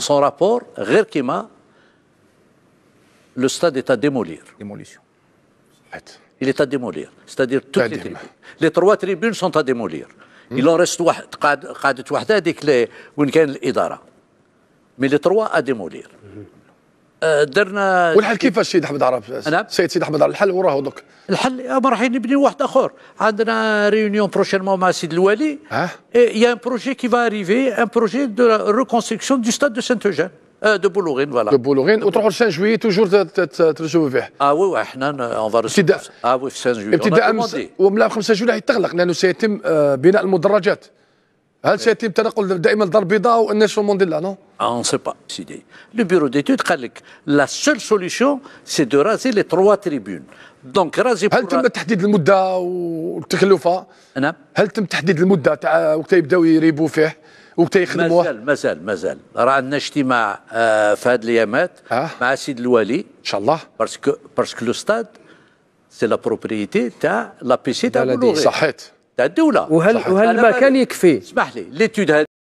son rapport غير كما le stade est à démolir. Démolition. Il est à démolir. C'est-à-dire toutes les tribunes. Les trois tribunes sont à démolir. Il en reste واحد قاعدة واحدة هذيك وين كان الإدارة. Mais les trois à démolir. درنا والحل كيفاش سيد احمد عرب نعم سيد سيد احمد عرب الحل وراهو دوك الحل راح نبني واحد اخر عندنا ريونيون بروشينمون مع سيد الوالي اه يا ان بروجي كي فاريفي اريفي ان بروجي دو ريكونستركسيون دو ستاد دو سانت اوجان دو بولوغين فوالا دو بولوغين وتروحوا لسان جويي توجور ترجعوا فيه اه وي احنا اون ابتداء اه وي في سان جويي ابتداء ومن 5 جويي راح يتغلق لانه سيتم آه، بناء المدرجات هل سيتم تنقل دائما الدار البيضاء والناس مونديلا نو؟ اون سي با سيدي لو بيرو ديتود قال لك لا سول سوليسيون سي دو رازي لي تروا tribunes. دونك رازي هل تم تحديد المده والتكلفه؟ نعم. هل تم تحديد المده تاع وقت يبداو يريبوا فيه؟ وقت يخدموا؟ مازال مازال مازال راه عندنا اجتماع آه في هذه الايامات آه. مع سيد الوالي ان شاء الله باسكو باسكو لو ستاد سي لا بروبريتي تاع لا بي سي تاع صحيت تاع الدوله وهل وهل ما كان يكفي اسمح لي ليتود